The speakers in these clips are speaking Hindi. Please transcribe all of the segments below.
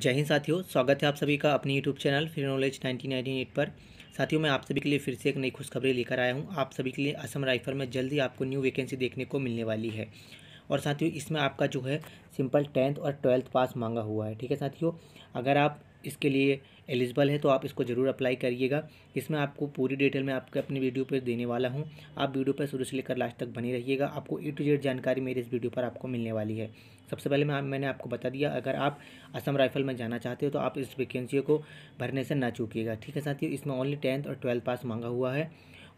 जय हिंद साथियों स्वागत है आप सभी का अपने YouTube channel free knowledge nineteen पर साथियों मैं आप सभी के लिए फिर से एक नई खुशखबरी लेकर आया हूं आप सभी के लिए असम राइफल में जल्दी आपको न्यू वैकेंसी देखने को मिलने वाली है और साथियों इसमें आपका जो है सिंपल टेंथ और ट्वेल्थ पास मांगा हुआ है ठीक है साथियों अगर आप इसके लिए एलिजिबल है तो आप इसको ज़रूर अप्लाई करिएगा इसमें आपको पूरी डिटेल मैं आपके अपनी वीडियो पर देने वाला हूँ आप वीडियो पर शुरू से लेकर लास्ट तक बनी रहिएगा आपको ए टू जेड जानकारी मेरे इस वीडियो पर आपको मिलने वाली है सबसे पहले मैं मैंने आपको बता दिया अगर आप असम राइफल में जाना चाहते हो तो आप इस वैकेंसी को भरने से ना चूकीेगा ठीक है साथियों इसमें ओनली टेंथ और ट्वेल्थ पास मांगा हुआ है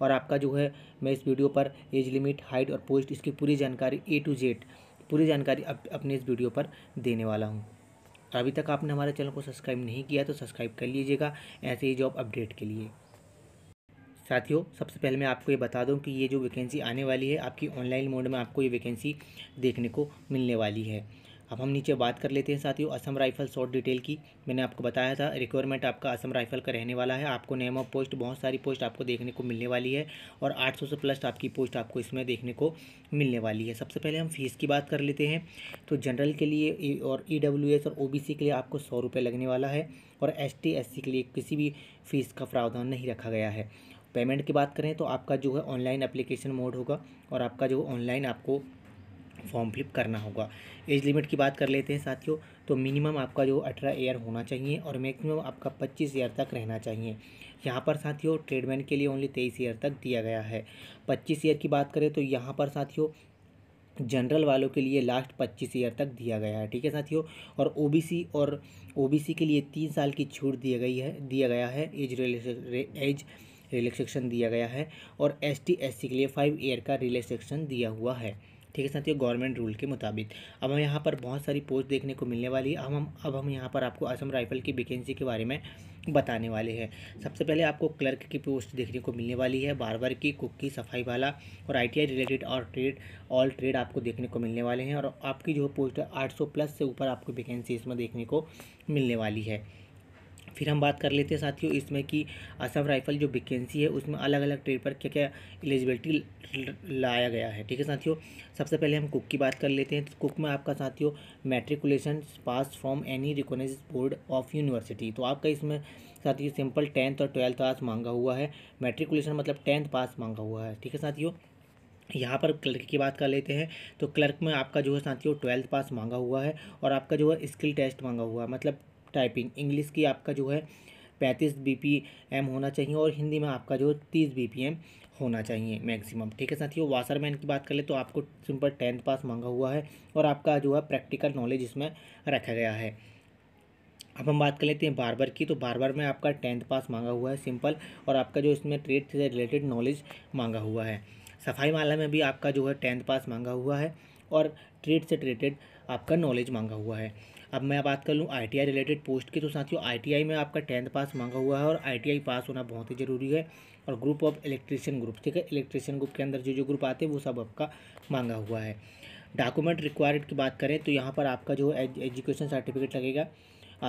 और आपका जो है मैं इस वीडियो पर एज लिमिट हाइट और पोस्ट इसकी पूरी जानकारी ए टू जेड पूरी जानकारी अप, अपने इस वीडियो पर देने वाला हूँ तो अभी तक आपने हमारे चैनल को सब्सक्राइब नहीं किया तो सब्सक्राइब कर लीजिएगा ऐसे ही जॉब अपडेट के लिए साथियों सबसे पहले मैं आपको ये बता दूं कि ये जो वैकेंसी आने वाली है आपकी ऑनलाइन मोड में आपको ये वैकेंसी देखने को मिलने वाली है अब हम नीचे बात कर लेते हैं साथियों असम राइफल शॉर्ट डिटेल की मैंने आपको बताया था रिक्वायरमेंट आपका असम राइफल का रहने वाला है आपको नेम ऑफ पोस्ट बहुत सारी पोस्ट आपको देखने को मिलने वाली है और 800 से प्लस आपकी पोस्ट आपको इसमें देखने को मिलने वाली है सबसे पहले हम फीस की बात कर लेते हैं तो जनरल के लिए और ई e और ओ के लिए आपको सौ रुपये लगने वाला है और एस टी के लिए किसी भी फीस का प्रावधान नहीं रखा गया है पेमेंट की बात करें तो आपका जो है ऑनलाइन एप्लीकेशन मोड होगा और आपका जो ऑनलाइन आपको फॉर्म फिलिप करना होगा एज लिमिट की बात कर लेते हैं साथियों तो मिनिमम आपका जो अठारह ईयर होना चाहिए और मैक्सिमम आपका पच्चीस ईयर तक रहना चाहिए यहाँ पर साथियों ट्रेडमैन के लिए ओनली तेईस ईयर तक दिया गया है पच्चीस ईयर की बात करें तो यहाँ पर साथियों जनरल वालों के लिए लास्ट पच्चीस ईयर तक दिया गया है ठीक है साथियों और ओबीसी और ओबीसी के लिए तीन साल की छूट दी गई है दिया गया है एज रिले एज रिलैक्सेशन दिया गया है और एस टी एस सी के लिए फाइव ईयर का रिलैक्सेशन दिया हुआ है ठीक है साथियों गवर्नमेंट रूल के मुताबिक अब हम यहाँ पर बहुत सारी पोस्ट देखने को मिलने वाली है अब हम अब हम यहाँ पर आपको असम राइफल की वैकेंसी के बारे में बताने वाले हैं सबसे पहले आपको क्लर्क की पोस्ट देखने को मिलने वाली है बारबर की कुक की सफाई वाला और आईटीआई रिलेटेड और ट्रेड ऑल ट्रेड आपको देखने को मिलने वाले हैं और आपकी जो पोस्ट है आठ प्लस से ऊपर आपको वैकेंसी इसमें देखने को मिलने वाली है फिर हम बात कर लेते हैं साथियों इसमें कि असम राइफ़ल जो वैकेंसी है उसमें अलग अलग ट्रेड पर क्या क्या एलिजिबिलिटी लाया गया है ठीक है साथियों सबसे पहले हम कुक की बात कर लेते हैं तो कुक में आपका साथियों matriculation pass from any recognise board of university तो आपका इसमें साथियों सिंपल टेंथ और ट्वेल्थ पास मांगा हुआ है मेट्रिकुलेशन मतलब टेंथ पास मांगा हुआ है ठीक है साथियों यहाँ पर क्लर्क की बात कर लेते हैं तो क्लर्क में आपका जो है साथियों ट्वेल्थ पास मांगा हुआ है और आपका जो है स्किल टेस्ट मांगा हुआ है मतलब टाइपिंग इंग्लिश की आपका जो है पैंतीस बी होना चाहिए और हिंदी में आपका जो तीस बी होना चाहिए मैक्सिमम ठीक है साथियों वासरमैन की बात कर ले तो आपको सिंपल टेंथ पास मांगा हुआ है और आपका जो है प्रैक्टिकल नॉलेज इसमें रखा गया है अब हम बात कर लेते हैं बार बार की तो बार बार में आपका टेंथ पास मांगा हुआ है सिंपल और आपका जो इसमें ट्रेड से रिलेटेड नॉलेज मांगा हुआ है सफाई माला में भी आपका जो है टेंथ पास मांगा हुआ है और ट्रेड से रिलेटेड आपका नॉलेज मांगा हुआ है अब मैं बात कर लूँ आईटीआई रिलेटेड पोस्ट की तो साथियों आईटीआई में आपका टेंथ पास मांगा हुआ है और आईटीआई पास होना बहुत ही ज़रूरी है और ग्रुप ऑफ इलेक्ट्रीशियन ग्रुप ठीक है इलेक्ट्रीशियन ग्रुप के अंदर जो जो ग्रुप आते हैं वो सब आपका मांगा हुआ है डॉक्यूमेंट रिक्वायर्ड की बात करें तो यहाँ पर आपका जो है एजुकेशन सर्टिफिकेट लगेगा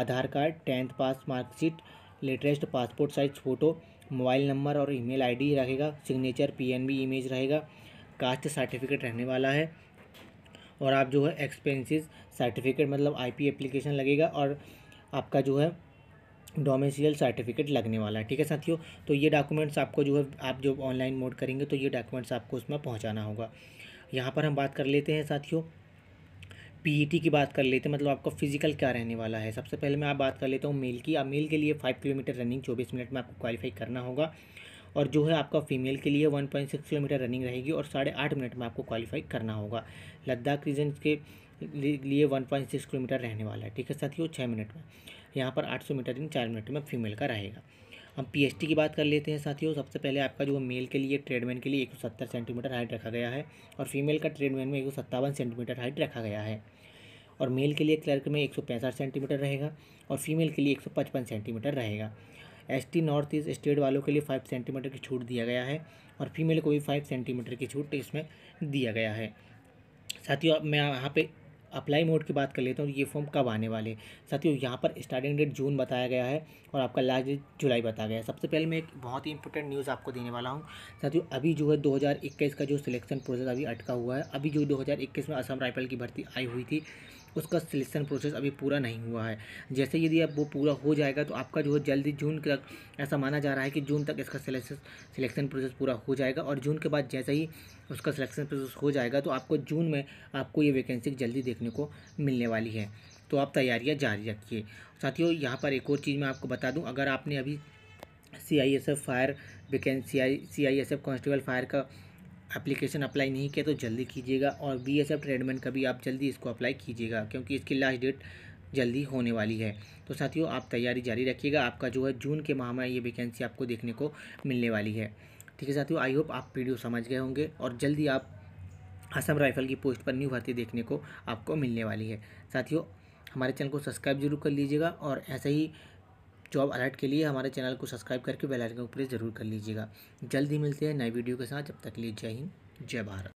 Aadhaar card tenth pass marksheet latest passport size photo mobile number और ईमेल आईडी रहेगा सिग्नेचर पीएनबी इमेज रहेगा कास्ट सर्टिफिकेट रहने वाला है और आप जो है एक्सपेंसिस सर्टिफिकेट मतलब आईपी एप्लीकेशन लगेगा और आपका जो है डोमेसियल सर्टिफिकेट लगने वाला है ठीक है साथियों तो ये डॉक्यूमेंट्स आपको जो है आप जो ऑनलाइन मोड करेंगे तो ये डॉक्यूमेंट्स आपको उसमें पहुंचाना होगा यहाँ पर हम बात कर लेते हैं साथियों पीईटी e की बात कर लेते हैं मतलब आपका फिजिकल क्या रहने वाला है सबसे पहले मैं आप बात कर लेता हूँ मेल की आप मेल के लिए फाइव किलोमीटर रनिंग चौबीस मिनट में आपको क्वालिफाई करना होगा और जो है आपका फीमेल के लिए one point six kilometre running रहेगी और साढ़े आठ मिनट में आपको क्वालिफाई करना होगा लद्दाख रीजन के लिए वन पॉइंट सिक्स किलोमीटर रहने वाला है ठीक है साथियों छः मिनट में यहाँ पर आठ सौ मीटर इन चार मिनट में फीमेल का रहेगा हम पी की बात कर लेते हैं साथियों सबसे पहले आपका जो मेल के लिए ट्रेडमैन के लिए एक सौ सत्तर सेंटीमीटर हाइट रखा गया है और फीमेल का ट्रेडमैन में एक सौ सत्तावन सेंटीमीटर हाइट रखा गया है और मेल के लिए क्लर्क में एक सौ पैंसठ सेंटीमीटर रहेगा और फीमेल के लिए एक सौ पचपन सेंटीमीटर रहेगा एसटी नॉर्थ ईस्ट स्टेट वालों के लिए फाइव सेंटीमीटर की छूट दिया गया है और फीमेल को भी फाइव सेंटीमीटर की छूट इसमें दिया गया है साथियों मैं यहाँ पे अप्लाई मोड की बात कर लेता हूँ ये फॉर्म कब आने वाले साथियों यहाँ पर स्टार्टिंग डेट जून बताया गया है और आपका लास्ट डेट जुलाई बताया गया है सबसे पहले मैं एक बहुत ही इंपॉर्टेंट न्यूज़ आपको देने वाला हूँ साथियों अभी जो है 2021 का जो सिलेक्शन प्रोसेस अभी अटका हुआ है अभी जो दो में असम राइफल की भर्ती आई हुई थी उसका सिलेक्शन प्रोसेस अभी पूरा नहीं हुआ है जैसे यदि अब वो पूरा हो जाएगा तो आपका जो है जल्दी जून तक ऐसा माना जा रहा है कि जून तक इसका सिलेक्शन प्रोसेस पूरा हो जाएगा और जून के बाद जैसे ही उसका सिलेक्शन प्रोसेस हो जाएगा तो आपको जून में आपको ये वैकेंसी जल्दी देखने को मिलने वाली है तो आप तैयारियाँ जारी रखिए साथियों यहाँ पर एक और चीज़ मैं आपको बता दूँ अगर आपने अभी C I S F fire vacancy C I S F constable fire का एप्लीकेशन अप्लाई नहीं किया तो जल्दी कीजिएगा और बी एस एफ ट्रेडमेंट का भी आप जल्दी इसको अप्लाई कीजिएगा क्योंकि इसकी लास्ट डेट जल्दी होने वाली है तो साथियों आप तैयारी जारी रखिएगा आपका जो है जून के माह में ये वैकेंसी आपको देखने को मिलने वाली है ठीक है साथियों आई होप आप वीडियो समझ गए होंगे और जल्दी आप असम राइफल की पोस्ट पर न्यू भर्ती देखने को आपको मिलने वाली है साथियों हमारे चैनल को सब्सक्राइब जरूर कर लीजिएगा और ऐसे ही जॉब अलर्ट के लिए हमारे चैनल को सब्सक्राइब करके बेल आइकन को प्रेस जरूर कर लीजिएगा जल्दी मिलते हैं नए वीडियो के साथ जब तक लिए जय हिंद जय भारत